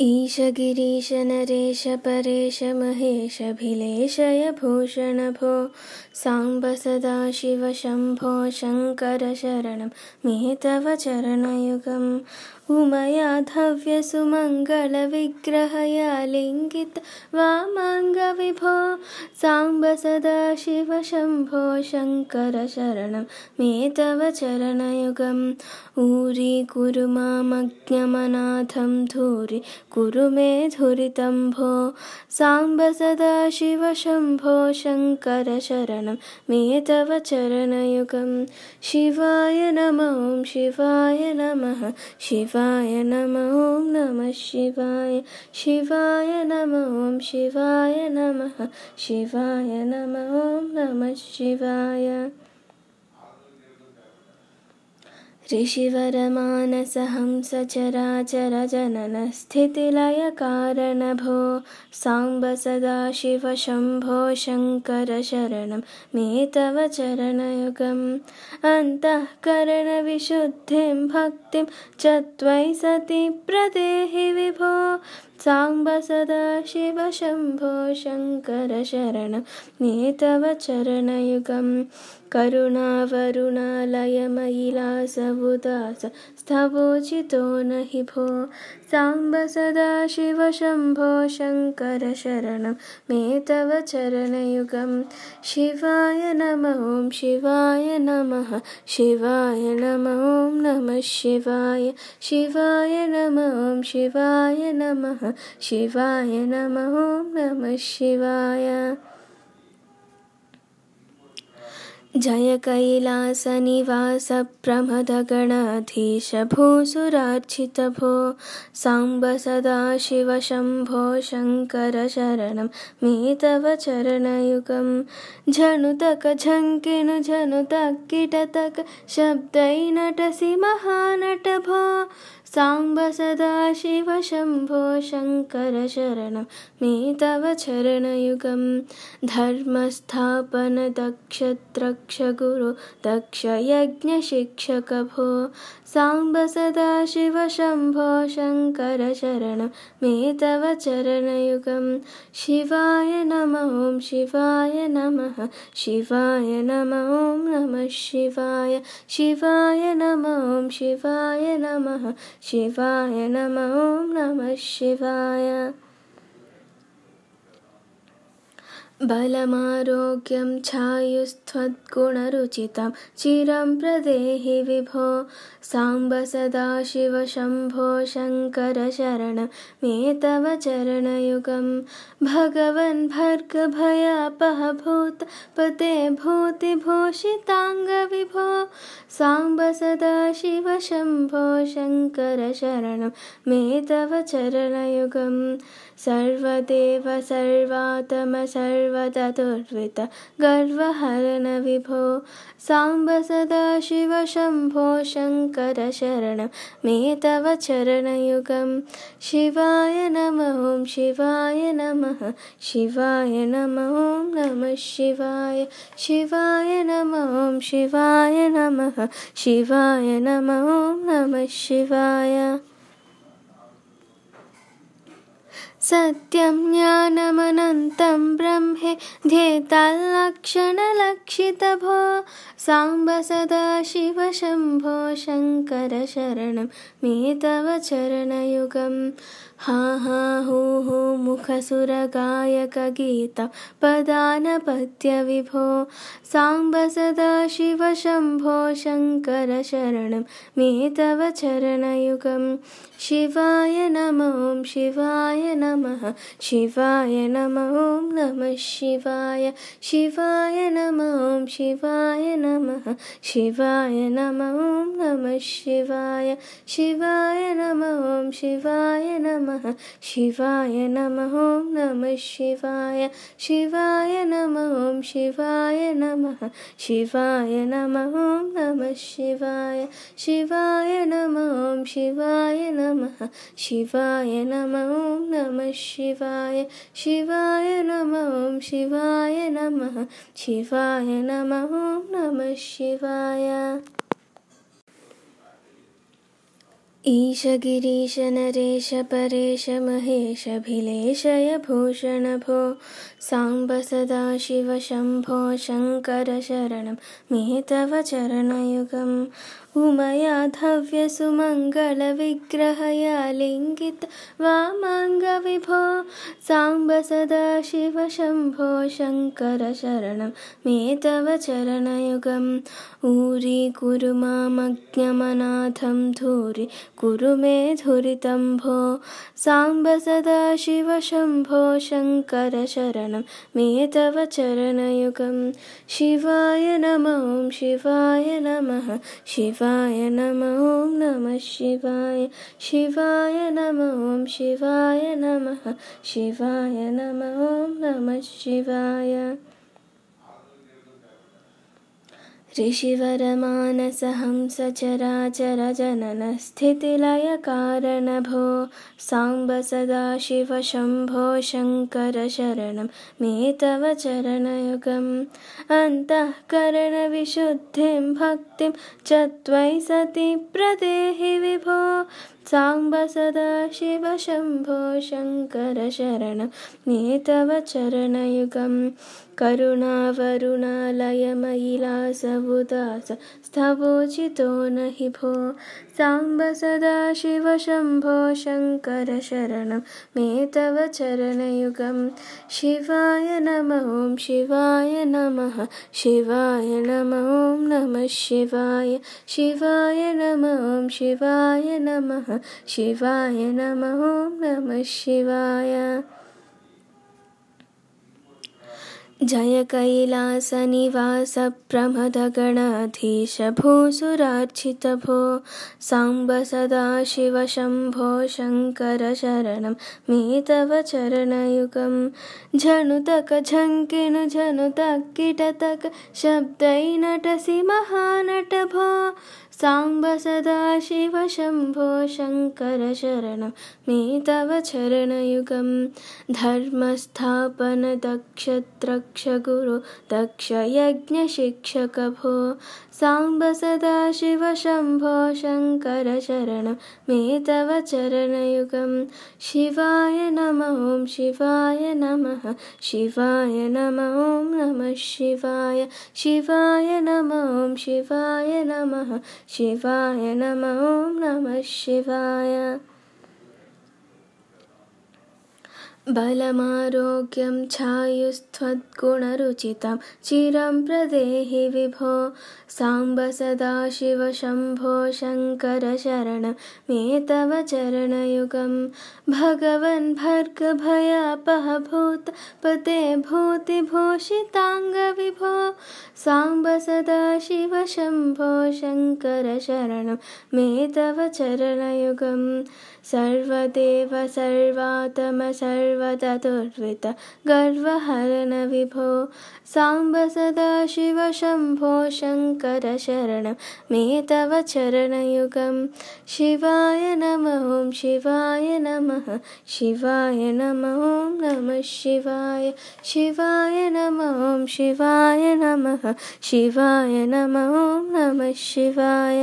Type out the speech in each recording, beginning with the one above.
गिरीश नरेश परेश महेशभिलेशय भूषण भो साम्ब सदा शिव शम्भो शङ्करशरणं मे तव चरणयुगम् उमया धव्यसुमङ्गलविग्रहयालिङ्गित वामाङ्गविभो साम्ब सदा शिव शम्भो शङ्करशरणं मे तव चरणयुगम् ऊरि कुरु मामज्ञमनाथं धूरि कुरु भो साम्ब सदाशिव शम्भो शङ्करशरणं मे तव चरणयुगं शिवाय नमः शिवाय नमः शिवाय ॐ नमः शिवाय शिवाय नमः शिवाय नमः शिवाय ॐ नमः शिवाय ऋषिवरमानसहंसचराचर भो साम्ब सदा शिव शम्भो शङ्करशरणं मे तव चरणयुगम् अन्तःकरणविशुद्धिं भक्तिं त्वयि सति प्रदेहि विभो साम्ब सदा शिव शम्भो शङ्करशरणं मेतवचरणयुगं करुणावरुणालयमहिलास उदास स्थवोचितो न हि भो साम्ब सदा शिव शम्भो शङ्करशरणं चरणयुगं शिवाय नमः शिवाय नमः शिवाय नमो नमः शिवाय शिवाय नमः शिवाय नमः शिवाय नमो नमः शिवाय जय कैलासनिवासप्रमदगणाधीशभो भो साम्ब सदा शिव शम्भो शङ्कर मे तव चरणयुगं झनुतक किटतक शब्दै नटसि महानट भो साम्ब सदा शिव शम्भो शङ्करशरणं मे तव चरणयुगं धर्मस्थापनदक्षद्रक्ष गुरु दक्षयज्ञशिक्षक भो साम्ब सदा शिव शम्भो शङ्करशरणं मे तव चरणयुगं शिवाय नमो शिवाय नमः शिवाय नमो नमः शिवाय शिवाय नमो शिवाय नमः Shiva, Namah Om Namah Shivaya बलमारोग्यं छायुस्त्वद्गुणरुचितं चिरं प्रदेहि विभो साम्ब सदा शिव शम्भो शङ्करशरणं मे तव चरणयुगं भगवन् भर्गभयापः भूत पते भूतिभूषिताङ्गविभो साम्ब सदा शिव शम्भो शङ्करशरणं मे तव चरणयुगम् सर्वदेव सर्वात्म साम्ब साम्बसदाशिव शम्भो शङ्करशरणं मे तव चरणयुगं शिवाय ॐ शिवाय नमः शिवाय ॐ नमः शिवाय शिवाय नमः शिवाय नमः शिवाय ॐ नमः शिवाय सत्यं ज्ञानमनन्तं ब्रह्मे ध्येताल्लक्षणलक्षितभो साम्ब सदा शिव शम्भो शङ्करशरणं मे तव चरणयुगं हा हा हु हु मुखसुरगायकगीतपदानपत्यविभो साम्ब सदा शिव शम्भो शङ्करशरणं मे तव चरणयुगं शिवाय नमो शिवायन नमः शिवाय नम ॐ नमः शिवाय शिवाय नम ॐ शिवाय नमः शिवाय नम ॐ नमः शिवाय शिवाय नम ॐ शिवाय नमः शिवाय नम ॐ नमः शिवाय शिवाय नम ॐ शिवाय नमः शिवाय नम ॐ नमः शिवाय शिवाय नम ॐ शिवाय नमः शिवाय नम ॐ नमः शिवाय शिवाय नमो नमः शिवाय ईशगिरीश नरेश परेश महेशभिलेशय भूषण भो साम्ब सदा शिव शम्भो शङ्कर शरणं मे तव चरणयुगम् उमयाधव्यसुमङ्गलविग्रहयालिङ्गित वामाङ्गविभो साम्ब सदा शिवशम्भो शङ्करशरणं मे तव चरणयुगम् ऊरी कुरु मामज्ञमनाथं धूरि कुरु मे धुरितम्भो साम्ब सदा शिवशम्भो शङ्करशरणं मे तव चरणयुगं शिवाय नमो शिवाय नमः शिव शिवाय नम ॐ नमः शिवाय शिवाय नम ॐ शिवाय नमः शिवाय नम ॐ नमः शिवाय श्रीशिवरमानसहंसचराचर भो साम्ब सदा शिव शम्भो शङ्करशरणं मे तव चरणयुगम् अन्तःकरणविशुद्धिं भक्तिं त्वयि सति प्रदेहि विभो साम्ब सदा शिव शम्भो शङ्कर शरण नेतव उदास स्थवोचितो न हि भो साम्बसदाशिव शम्भो शङ्करशरणं चरणयुगं शिवाय नमः शिवाय नमः शिवाय ॐ नमः शिवाय शिवाय नमः शिवाय नमः शिवाय ॐ नमः शिवाय जय कैलासनिवासप्रमदगणाधीशभो सुरार्चितभो साम्ब सदाशिव शङ्करशरणं मे तव चरणयुगं झनुतक झङ्किणु किटतक शब्दै नटसि महानट भो साम्ब सदाशिव शम्भो शङ्कर शरणं मे तव चरणयुगं धर्मस्थापन दक्षगुरु दक्षयज्ञशिक्षकभो। भो साम्बसदाशिव शम्भो शङ्करचरणं मे तव चरणयुगं शिवाय नमः शिवाय नमः शिवाय ॐ नमः शिवाय शिवाय नमः शिवाय नमः शिवाय ॐ नमः शिवाय बलमारोग्यं छायुस्त्वद्गुणरुचितं चिरं प्रदेहि विभो साम्ब सदाशिव शम्भो शङ्कर शरण मे तव चरणयुगं भगवन् भर्गभयापः भूत पते भूतिभूषिताङ्गविभो साम्ब सदा शिव शम्भो शङ्करशरणं मे तव चरणयुगं सर्वदेव सर्वात्म गर्वहरण गर्वहरणविभो साम्ब सदा शिव शम्भो शङ्करशरणं मे तव चरणयुगं शिवाय नमः शिवाय नमः शिवाय नमो नमः शिवाय शिवाय नमो शिवाय नमः शिवाय नमो नमः शिवाय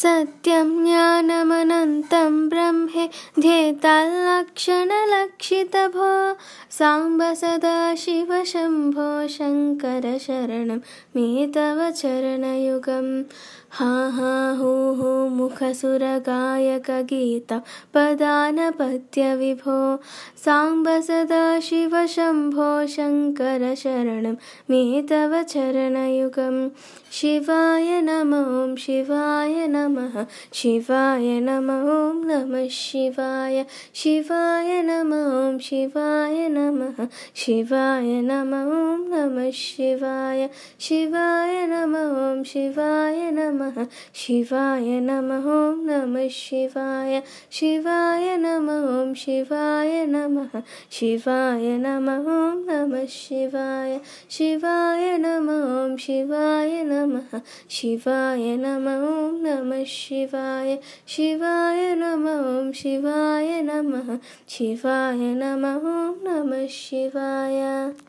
सत्यं ज्ञानमनन्तं ब्रह्मे ध्येताल्लक्षणलक्षितभो साम्ब सदा शिव शम्भो मे तव चरणयुगम् हा हा हु साम्ब सदा शिव शम्भो शङ्करशरणं मे तव चरणयुगं शिवाय नमो शिवाय नमः शिवाय नमो नमः शिवाय शिवाय नमो शिवाय नमः शिवाय नमो नमः शिवाय शिवाय नमो शिवाय नमः नमः शिवाय नमः ॐ नमः शिवाय शिवाय नमः ॐ शिवाय नमः शिवाय नमः ॐ नमः शिवाय शिवाय नमः ॐ शिवाय नमः शिवाय नमः ॐ नमः शिवाय शिवाय नमः ॐ शिवाय नमः शिवाय नमः ॐ नमः शिवाय